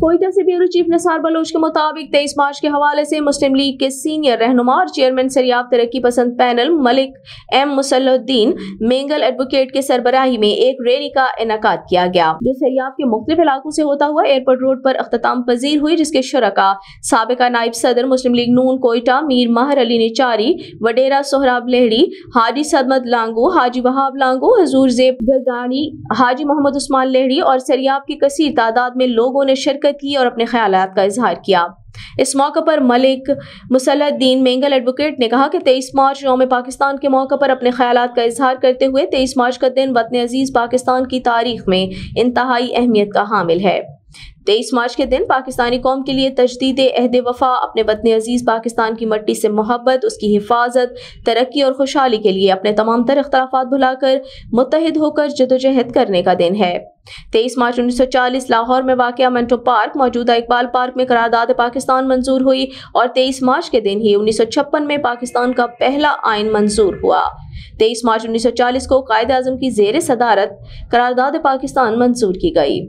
कोयटा से bureau chief Nisar Bloch के मुताबिक तेईस मार्च के हवाले से मुस्लिम लीग के सीनियर रहनुमा और चेयरमैन सरियाब तरक्की पसंद panel Malik M Musluddin Mengal advocate के सरबराही में एक रैली का इनका किया गया जो सरियाब के मुख्तलिफ इलाकों से होता हुआ एयरपोर्ट रोड पर अख्ताम पजीर हुई जिसके शुरा सबका नायब सदर मुस्लिम लीग नून कोयटा मीर माहर अली निचारी वडेरा सोहराब लेहड़ी हाजी सदमत लांगू हाजी वहाब लांगू हजूर जेब हाजी मोहम्मद उस्मान लेहड़ी और सरियाब की कसीर तादाद में लोगों ने शिरकत की और अपने ख्याल का इजहार किया इस मौके पर मलिक मुसलद्दीन मेंगल एडवोकेट ने कहा कि तेईस मार्च योम पाकिस्तान के मौके पर अपने ख्याल का इजहार करते हुए तेईस मार्च का दिन वतन अजीज़ पाकिस्तान की तारीख में इंतहाई अहमियत का हामिल है तेईस मार्च के दिन पाकिस्तानी कौम के लिए तजदीद अहद वफा अपने वतन अजीज़ पाकिस्तान की मट्टी से मोहब्बत उसकी हिफाजत तरक्की और खुशहाली के लिए अपने तमाम तर अख्तराफा भुलाकर मुतहद होकर जदोजहद करने का दिन है तेईस मार्च उन्नीस सौ चालीस लाहौर में वाक़ मंटो पार्क मौजूदा इकबाल पार्क में करारदाद पाकिस्तान मंजूर हुई और तेईस मार्च के दिन ही उन्नीस सौ छप्पन में पाकिस्तान का पहला आयन मंजूर हुआ तेईस मार्च उन्नीस सौ चालीस को कायद अजम की जेर सदारत करारदाद पाकिस्तान मंजूर की गई